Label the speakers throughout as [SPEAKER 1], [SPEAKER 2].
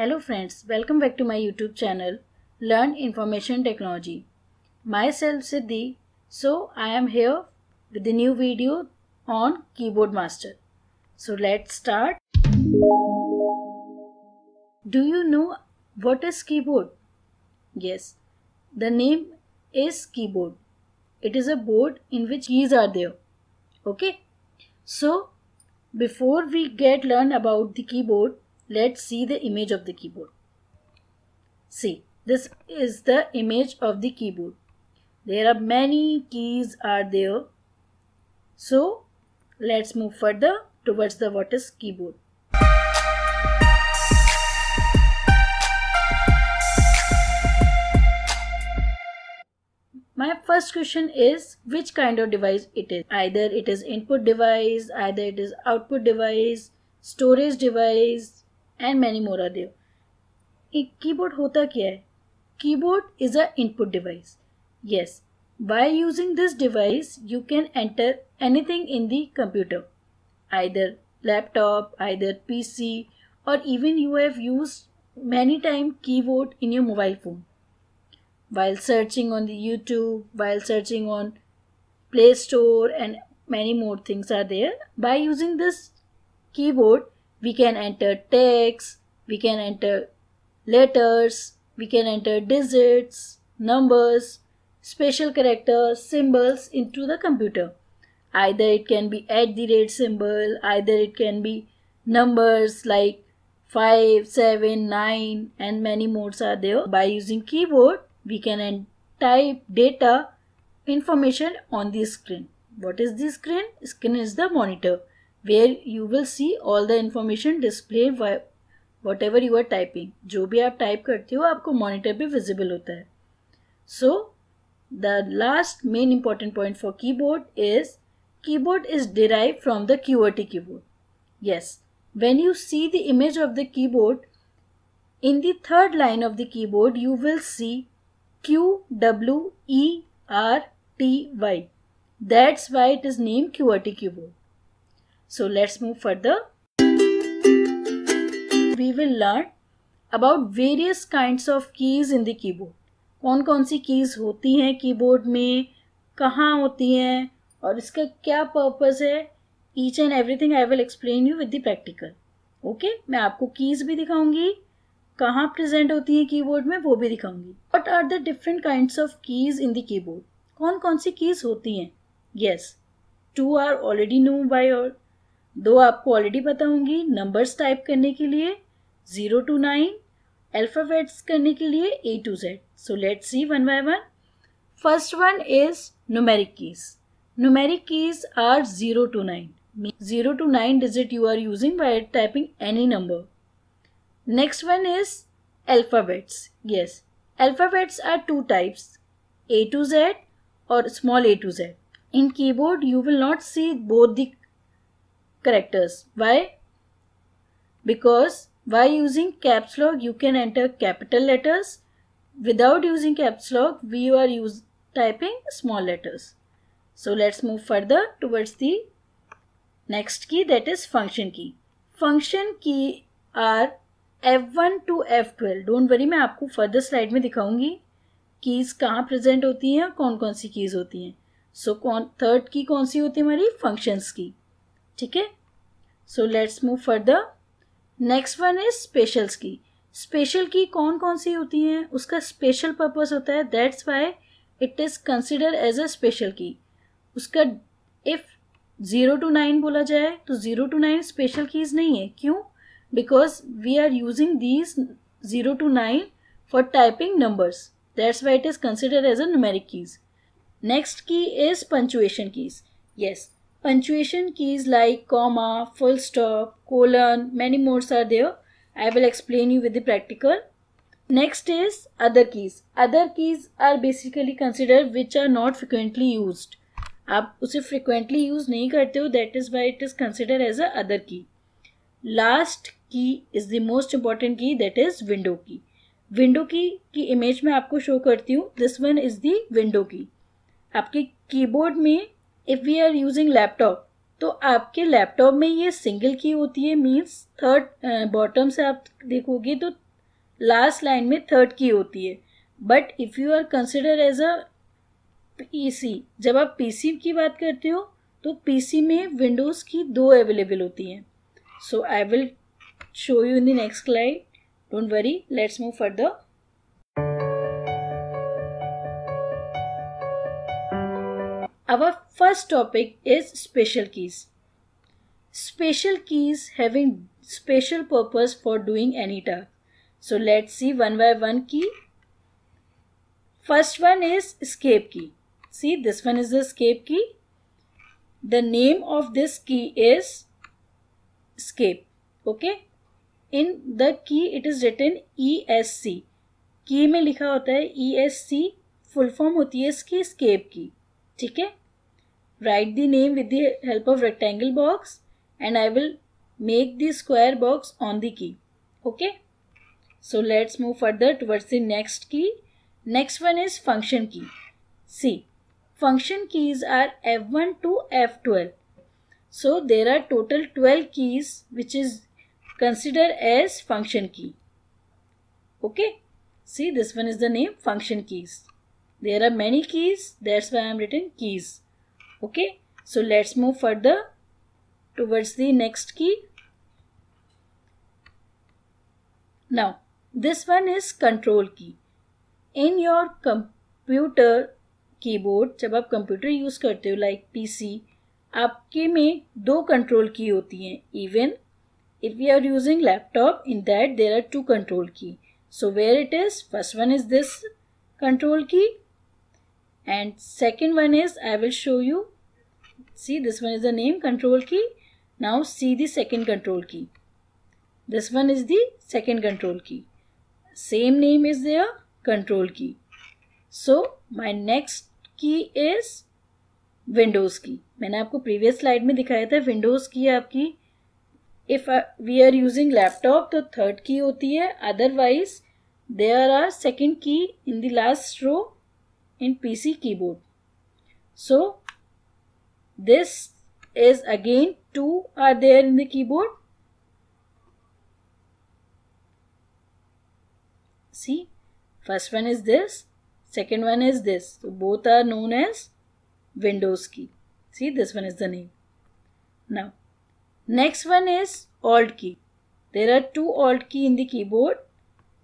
[SPEAKER 1] Hello friends, welcome back to my YouTube channel Learn Information Technology. Myself Siddhi, so I am here with the new video on Keyboard Master. So let's start. Do you know what is keyboard? Yes, the name is keyboard. It is a board in which keys are there. Okay, so before we get learn about the keyboard, Let's see the image of the keyboard. See, this is the image of the keyboard. There are many keys are there. So, let's move further towards the what is keyboard. My first question is which kind of device it is. Either it is input device, either it is output device, storage device, and many more are there. A keyboard. होता क्या है keyboard is a input device yes by using this device you can enter anything in the computer either laptop either PC और even you have many time keyboard in your mobile phone while searching on the youtube while searching on play store and many more things are there by using this keyboard we can enter text, we can enter letters, we can enter digits, numbers, special characters, symbols into the computer. Either it can be at the rate symbol, either it can be numbers like 5, 7, 9 and many modes are there. By using keyboard, we can type data information on the screen. What is the screen? Screen is the monitor where you will see all the information displayed by whatever you are typing. जो भी आप type करते हो आपको monitor पे visible होता है. So the last main important point for keyboard is keyboard is derived from the qwerty keyboard. Yes, when you see the image of the keyboard in the third line of the keyboard, you will see Q W E R T Y. That's why it is named QWERTY keyboard. So let's move further. We will learn about various kinds of keys in the keyboard. कौन कौन सी keys होती हैं keyboard में कहाँ होती हैं और इसका क्या पर्पस है each and everything I will explain you with the practical okay मैं आपको कीज़ भी दिखाऊंगी कहाँ प्रेजेंट होती हैं कीबोर्ड में वो भी दिखाऊंगी what are the different kind of keys in the keyboard कौन कौन सी कीज़ होती हैं yes to are already know by दो आपको ऑलरेडी बताऊंगी नंबर्स टाइप करने के लिए जीरो टू नाइन अल्फाबेट्स करने के लिए A to Z so let see one by one first one is numeric keys numeric keys are zero to nine zero to nine digit you are using by typing any number next one is alphabets yes alphabets are two types A to Z और small A to Z in keyboard you will not see both the characters. Why? Because by using caps lock you can enter capital letters. Without using caps lock we are use, typing small letters. So let's move further towards the next key that is function key. Function key are F1 to F12. don't worry main aapko further slide mein dikhaungi keys kahan present hoti hain kaun kaun si keys hoti hain so, kaun third key kaun si hoti hai hamari functions key ठीक है so let's move further next one is specials key special key कौन कौन सी होती हैं उसका special purpose होता है that's why it is consider as a special key उसका इफ़ ज़ीरो टू नाइन बोला जाए तो zero to nine special keys नहीं है क्यों because we are using these zero to nine for typing numbers that's why it is consider as a numeric keys next key is punctuation keys yes Punctuation keys like comma, full stop, colon, many more are there. I will explain you with the practical. Next is other keys. Other keys are basically considered which are not frequently used. आप उसे frequently use नहीं करते हो that is why it is considered as a other key last key is the most important key that is window key window key की image में आपको show करती हूँ this one is the window key आपके keyboard में if we are using laptop तो आपके laptop में ये सिंगल की होती है मीन्स थर्ड बॉटम से आप देखोगे तो लास्ट लाइन में थर्ड की होती है but if you are consider as a PC जब आप पीसी की बात करते हो तो पीसी में विंडोज़ की दो अवेलेबल होती हैं so I will show you in the next slide don't worry let's move further Our first topic is special keys. Special keys having special purpose for doing any task. So let's see one by one key. First one is escape key. See this one is the escape key. The name of this key is escape. Okay. In the key it is written ESC. key mein likha hota hai E S C full form होती है इसकी escape की ठीक है Write the name with the help of rectangle box and I will make the square box on the key. Okay. So let's move further towards the next key. Next one is function key. See, function keys are F1 to F12. So there are total 12 keys which is considered as function key. Okay. See, this one is the name function keys. There are many keys. That's why I am written keys. okay so let's move further towards the next key now this one is control key in your computer keyboard जब आप computer use करते हो like PC आपके में दो control key होती हैं even if you are using laptop in that there are two control key so where it is first one is this control key and second one is I will show you see this one is the name control key now see the second control key this one is the second control key same name is there control key so my next key is windows key मैंने आपको previous slide में दिखाया था Windows की aapki if we are using laptop to third key hoti hai otherwise there are second key in the last row in PC keyboard. So this is again 2 are there in the keyboard. See first one is this second one is this. So both are known as Windows key. See this one is the name. Now next one is Alt key. There are two Alt key in the keyboard.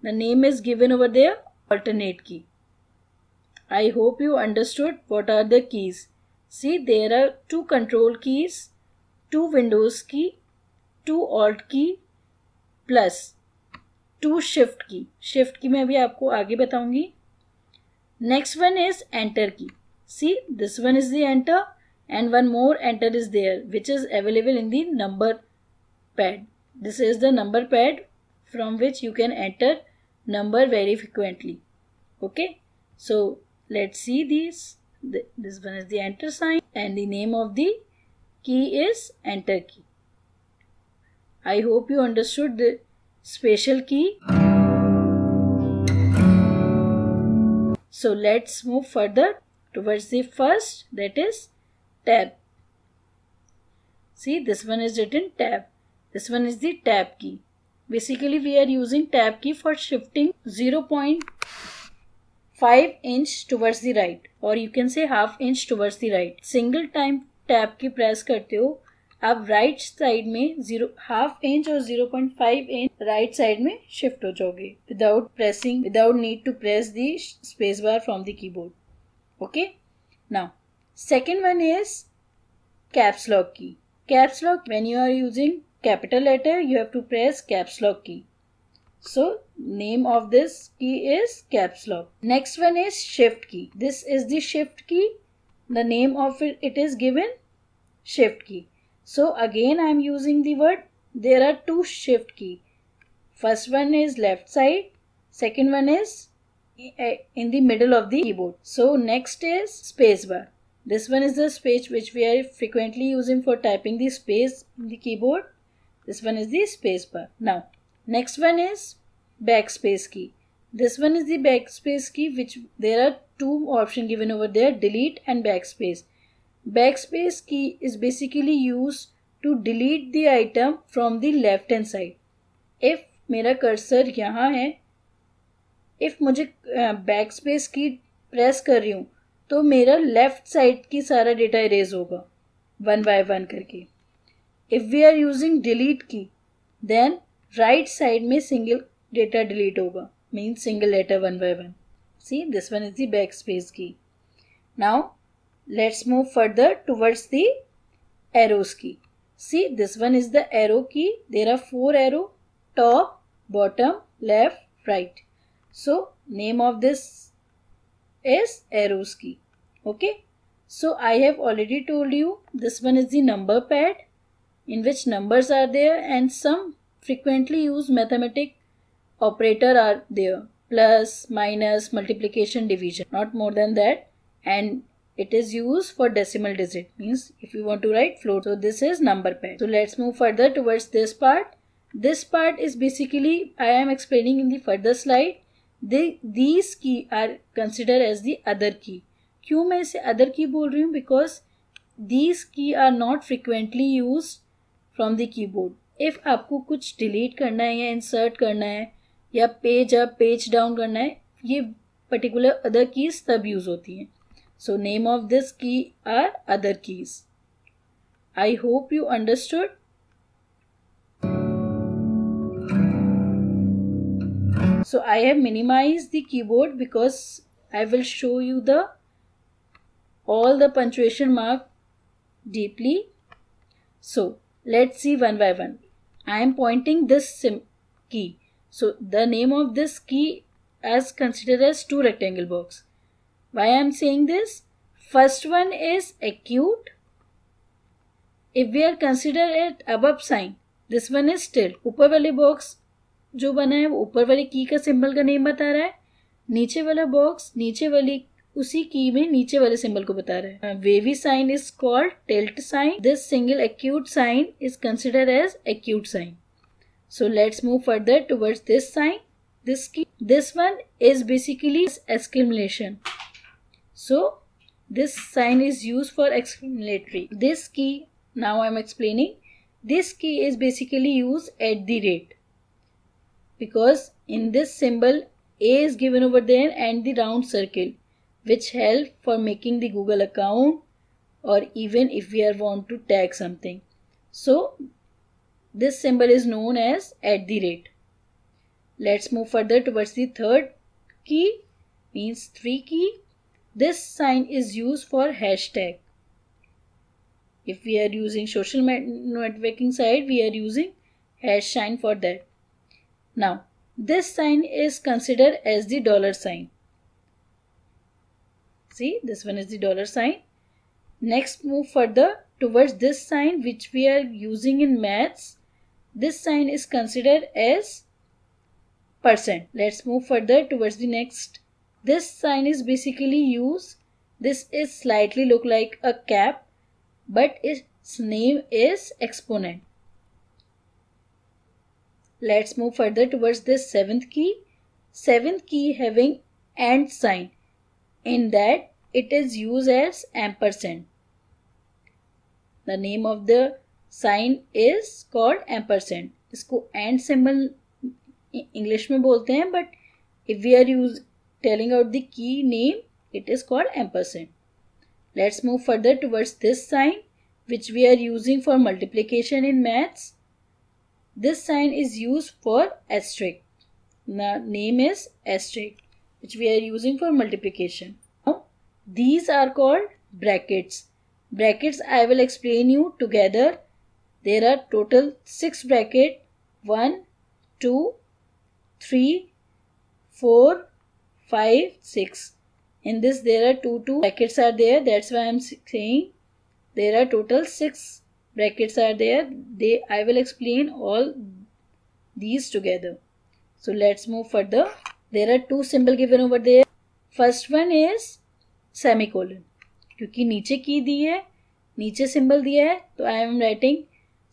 [SPEAKER 1] The name is given over there alternate key. I hope you understood what are the keys. See there are two control keys, two windows key, two alt key plus two shift key. Shift key मैं अभी आपको आगे बताऊंगी Next one is enter key. See this one is the enter and one more enter is there which is available in the number pad. This is the number pad from which you can enter number very frequently. Okay. So Let's see these. This one is the enter sign and the name of the key is enter key. I hope you understood the special key. So let's move further towards the first that is tab. See this one is written tab. This one is the tab key. Basically we are using tab key for shifting 0. Five inch towards the right और you can say half inch towards the right single time tap key press करते हो आप right side में zero half inch और zero point five inch right side में shift हो जाओगे without pressing without need to press the space bar from the keyboard okay now second one is caps lock key caps lock when you are using capital letter you have to press caps lock key So name of this key is caps lock. Next one is shift key. This is the shift key. The name of it, it is given shift key. So again I am using the word there are two shift key. First one is left side. Second one is eh, in the middle of the keyboard. So next is spacebar. This one is the space which we are frequently using for typing the space in the keyboard. This one is the spacebar. Now next one is back space key this one is the back space key which there are two option given over there delete and back space back space key is basically use to delete the item from the left hand side if मेरा cursor यहाँ है if मुझे back space की press कर रही हूँ तो मेरा लेफ्ट साइड की सारा डेटा इरेज होगा वन बाय वन करके if we are using delete key then right side में सिंगल डेटा डिलीट होगा mean single letter one by one see this one is the back space key now let's move further towards the arrows key see this one is the arrow key there are four arrow top bottom left right so name of this is arrows key okay so I have already told you this one is the number pad in which numbers are there and some frequently used mathematic operator are there plus minus multiplication division not more than that and it is used for decimal digit means if you want to write float so this is number pad so let's move further towards this part this part is basically i am explaining in the further slide The these key are considered as the other key क्यों मैं say other key? बोल रही हूँ because these key are not frequently use from if आपको कुछ delete करना है या इंसर्ट करना है या पेज अप पेज डाउन करना है ये पर्टिकुलर अदर कीज तब यूज़ होती हैं so name of this key are other keys I hope you understood so I have minimize the keyboard because I will show you the all the punctuation mark deeply so let see one by one I am pointing this key. So the name of this key as considered as two rectangle box. Why I am saying this? First one is acute. If we are consider it above sign, this one is still. ऊपर वाले box जो बना है वो ऊपर वाले key का symbol का name बता रहा है नीचे वाला box नीचे वाली उसी की में नीचे वाले सिंबल को बता रहे हैं wavy sign is called tilde sign this single acute sign is consider as acute sign so let's move further towards this sign this key this one is basically exclamation so this sign is use for exclamatory this key now I am explaining this key is basically use at the rate because in this symbol A is given over then and the round circle which help for making the Google account or even if we are want to tag something. So this symbol is known as at the rate. Let's move further towards the third key means 3 key. This sign is used for hashtag. If we are using social networking site, we are using hash sign for that. Now, this sign is considered as the dollar sign. See this one is the dollar sign. Next move further towards this sign which we are using in maths. This sign is considered as percent. Let's move further towards the next. This sign is basically used. This is slightly look like a cap but its name is exponent. Let's move further towards this seventh key. Seventh key having and sign in that it is used as ampersand. The name of the sign is called ampersand. इसको and symbol English में बोलते हैं but if we are use telling out the key name it is called ampersand let's move further towards this sign which we are using for multiplication in maths this sign is used for asterisk the name is asterisk which we are using for multiplication. Now, these are called brackets. Brackets I will explain you together. There are total 6 bracket 1, 2, 3, 4, 5, 6. In this there are 2, 2 brackets are there. That's why I am saying there are total 6 brackets are there. They I will explain all these together. So let's move further there are two symbol given over there first one is semicolon क्योंकि नीचे की दी है नीचे symbol दिया है तो आई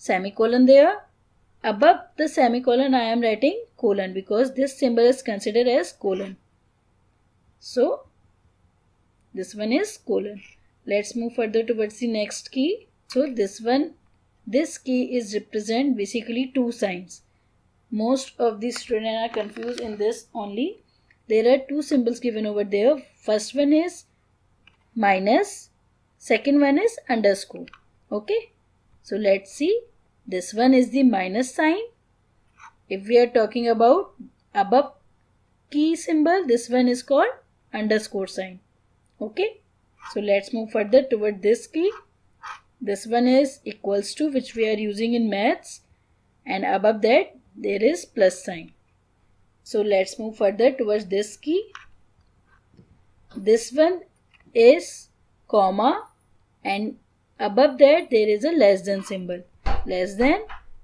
[SPEAKER 1] semicolon there above the semicolon i am writing colon because this symbol is considered as colon so this one is colon let's move further towards the next key so this one this key is represent basically two signs most of the students are confused in this only. There are two symbols given over there. First one is minus. Second one is underscore. Okay. So let's see. This one is the minus sign. If we are talking about above key symbol, this one is called underscore sign. Okay. So let's move further toward this key. This one is equals to which we are using in maths and above that there is plus sign. So let's move further towards this key. This one is comma and above that there is a less than symbol. Less than,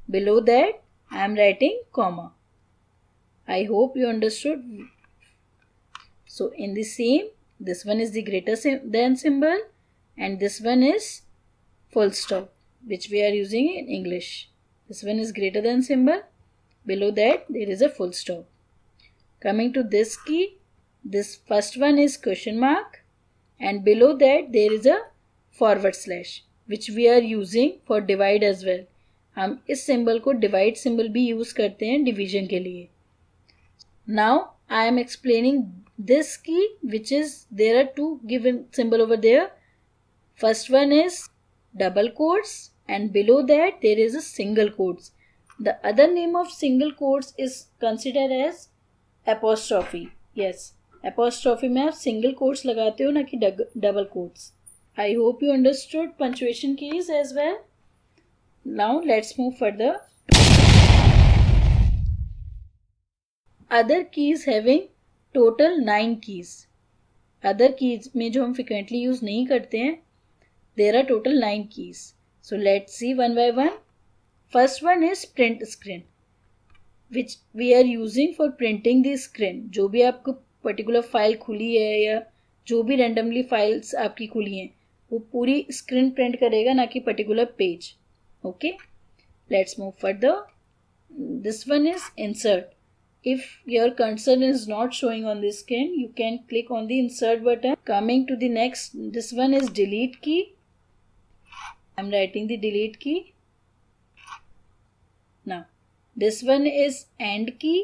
[SPEAKER 1] below that I am writing comma. I hope you understood. So in the same, this one is the greater than symbol and this one is full stop which we are using in English. This one is greater than symbol below that there is a full stop. Coming to this key, this first one is question mark and below that there is a forward slash which we are using for divide as well. हम इस symbol को divide symbol भी use करते हैं division के लिए now this key which is there are two given symbol over there first one is double quotes and below that there is a single quotes The other name of single quotes is considered as apostrophe. Yes, apostrophe mein aap single quotes lagate ho na ki double quotes. I hope you understood punctuation keys as well. Now let's move further. Other keys having total 9 keys. other keys mein jo hum frequently use nahi karte hain there are total 9 keys so let's see one by one First one is print screen which we are using for printing the screen जो भी आपको particular file खुली है या जो भी randomly files आपकी खुली हैं वो पूरी स्क्रीन प्रिंट करेगा ना कि particular page okay let's move further this one is insert if your cursor is not showing on the screen you can click on the insert button coming to the next this one is delete key i'm writing the delete key Now, this one is end key,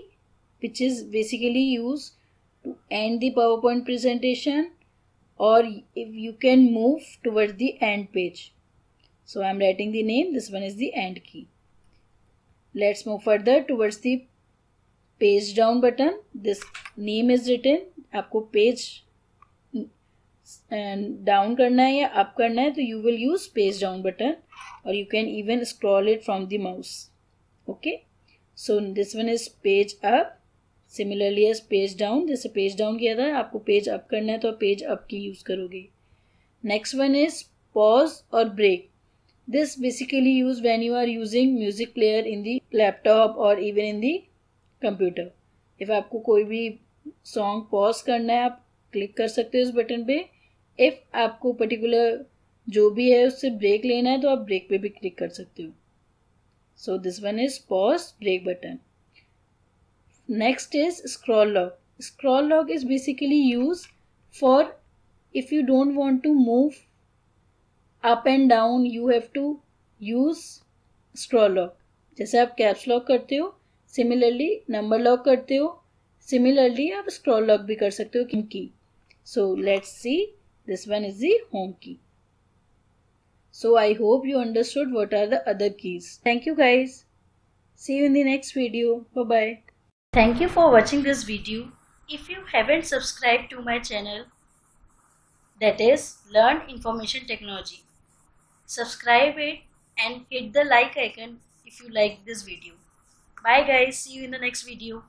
[SPEAKER 1] which is basically used to end the PowerPoint presentation or if you can move towards the end page. So I'm writing the name. This one is the end key. Let's move further towards the page down button. This name is written. आपको page and down है या up up, है तो you will use page down button और you can even scroll it from the okay so this one is page up similarly as page down जैसे page down किया था आपको page up करना है तो आप पेज अप की यूज़ करोगे नेक्स्ट वन इज पॉज और break this basically use when you are using music player in the laptop और even in the computer if आपको कोई भी सॉन्ग पॉज करना है आप क्लिक कर सकते हो इस बटन पे इफ़ आपको पर्टिकुलर जो भी है उससे ब्रेक लेना है तो आप ब्रेक पे भी क्लिक कर सकते हो so this one is pause break button next is scroll lock scroll lock is basically used for if you don't want to move up and down you have to use scroll lock जैसे आप caps lock करते हो similarly number lock करते हो similarly आप scroll lock भी कर सकते हो की so let's see this one is the home key So I hope you understood what are the other keys. Thank you guys. See you in the next video. Bye bye. Thank you for watching this video. If you haven't subscribed to my channel that is Learn Information Technology, subscribe it and hit the like icon if you like this video. Bye guys. See you in the next video.